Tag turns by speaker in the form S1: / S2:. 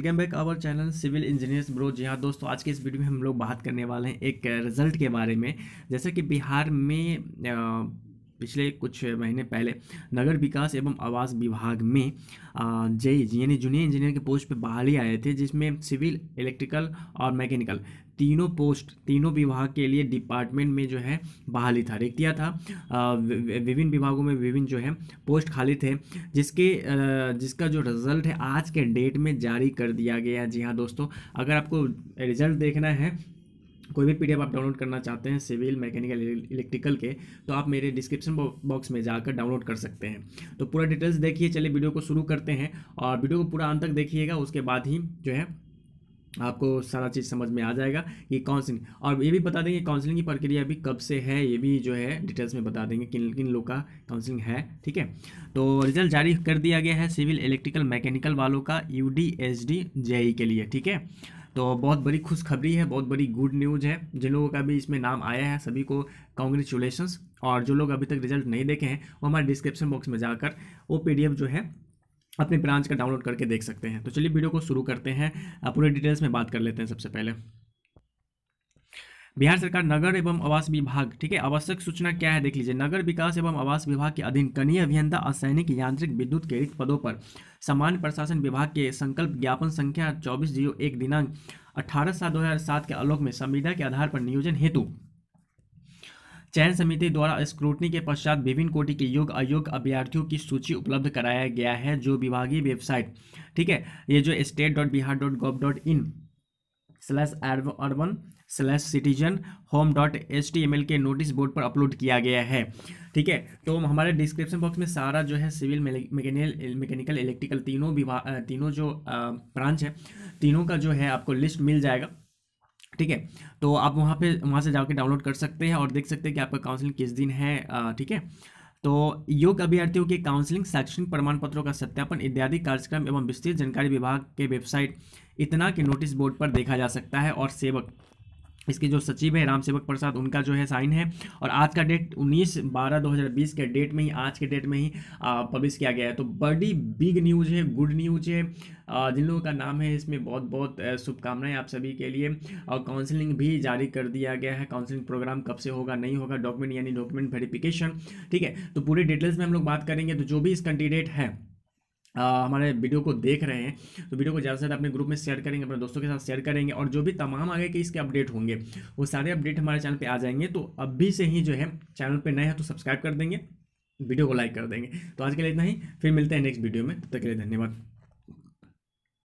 S1: welcome back our channel civil engineers bro जी हाँ दोस्तों आज के इस वीडियो में हम लोग बात करने वाले हैं एक रिज़ल्ट के बारे में जैसे कि बिहार में आ, पिछले कुछ महीने पहले नगर विकास एवं आवास विभाग में जेई यानी जूनियर इंजीनियर के पोस्ट पर बहाली आए थे जिसमें सिविल इलेक्ट्रिकल और मैकेनिकल तीनों पोस्ट तीनों विभाग के लिए डिपार्टमेंट में जो है बहाली था रिक्तिया था विभिन्न विभागों में विभिन्न जो है पोस्ट खाली थे जिसके जिसका जो रिज़ल्ट है आज के डेट में जारी कर दिया गया जी हाँ दोस्तों अगर आपको रिज़ल्ट देखना है कोई भी पीडीएफ आप डाउनलोड करना चाहते हैं सिविल मैकेनिकल इलेक्ट्रिकल के तो आप मेरे डिस्क्रिप्शन बॉक्स में जाकर डाउनलोड कर सकते हैं तो पूरा डिटेल्स देखिए चले वीडियो को शुरू करते हैं और वीडियो को पूरा अंत तक देखिएगा उसके बाद ही जो है आपको सारा चीज़ समझ में आ जाएगा कि काउंसलिंग और ये भी बता देंगे काउंसलिंग की प्रक्रिया अभी कब से है ये भी जो है डिटेल्स में बता देंगे किन किन लोग का काउंसलिंग है ठीक है तो रिजल्ट जारी कर दिया गया है सिविल इलेक्ट्रिकल मैकेनिकल वालों का यू डी के लिए ठीक है तो बहुत बड़ी खुशखबरी है बहुत बड़ी गुड न्यूज़ है जिन लोगों का भी इसमें नाम आया है सभी को कॉन्ग्रेचुलेशंस और जो लोग अभी तक रिजल्ट नहीं देखे हैं वो हमारे डिस्क्रिप्शन बॉक्स में जाकर वो पी जो है अपने ब्रांच का डाउनलोड करके देख सकते हैं तो चलिए वीडियो को शुरू करते हैं पूरे डिटेल्स में बात कर लेते हैं सबसे पहले बिहार सरकार नगर एवं आवास विभाग ठीक है आवश्यक सूचना क्या है देख लीजिए नगर विकास एवं आवास विभाग के अधीन कनीय अभियंता असैनिक यांत्रिक विद्युत के रिक्त पदों पर सामान्य प्रशासन विभाग के संकल्प ज्ञापन संख्या चौबीस जीरो एक दिनांक अठारह सात दो के आलोक में संविदा के आधार पर नियोजन हेतु चयन समिति द्वारा स्क्रूटनी के पश्चात विभिन्न कोटि के योग्य अयोग्य अभ्यर्थियों की सूची उपलब्ध कराया गया है जो विभागीय वेबसाइट ठीक है ये जो state dot Bihar dot gov dot in slash urban slash citizen home dot H T M L के नोटिस बोर्ड पर अपलोड किया गया है ठीक है तो हमारे डिस्क्रिप्शन बॉक्स में सारा जो है सिविल मैकेनिकल मैकेनिकल इलेक्ट्रिकल तीनों विभाग तीनों जो ब्रांच है तीनों का जो है आपको लिस्ट मिल जाएगा ठीक है तो आप वहाँ पे वहाँ से जाके डाउनलोड कर सकते हैं और देख सकते हैं कि आपका काउंसिल किस दिन है ठीक है तो योग अभ्यर्थियों के काउंसलिंग शैक्षणिक प्रमाण पत्रों का सत्यापन इत्यादि कार्यक्रम एवं विस्तृत जानकारी विभाग के वेबसाइट इतना के नोटिस बोर्ड पर देखा जा सकता है और सेवक इसके जो सचिव है राम सेवक प्रसाद उनका जो है साइन है और आज का डेट 19 बारह 2020 के डेट में ही आज के डेट में ही पब्लिश किया गया है तो बड़ी बिग न्यूज़ है गुड न्यूज़ है जिन लोगों का नाम है इसमें बहुत बहुत शुभकामनाएं आप सभी के लिए और काउंसलिंग भी जारी कर दिया गया है काउंसलिंग प्रोग्राम कब से होगा नहीं होगा डॉक्यूमेंट यानी डॉक्यूमेंट वेरिफिकेशन ठीक है तो पूरे डिटेल्स में हम लोग बात करेंगे तो जो भी इस कैंडिडेट है आ, हमारे वीडियो को देख रहे हैं तो वीडियो को ज़्यादा से ज़्यादा अपने ग्रुप में शेयर करेंगे अपने दोस्तों के साथ शेयर करेंगे और जो भी तमाम आगे के इसके अपडेट होंगे वो सारे अपडेट हमारे चैनल पे आ जाएंगे तो अभी से ही जो है चैनल पे नए हैं तो सब्सक्राइब कर देंगे वीडियो को लाइक कर देंगे तो आज के लिए इतना ही फिर मिलते हैं नेक्स्ट वीडियो में तब तक के लिए धन्यवाद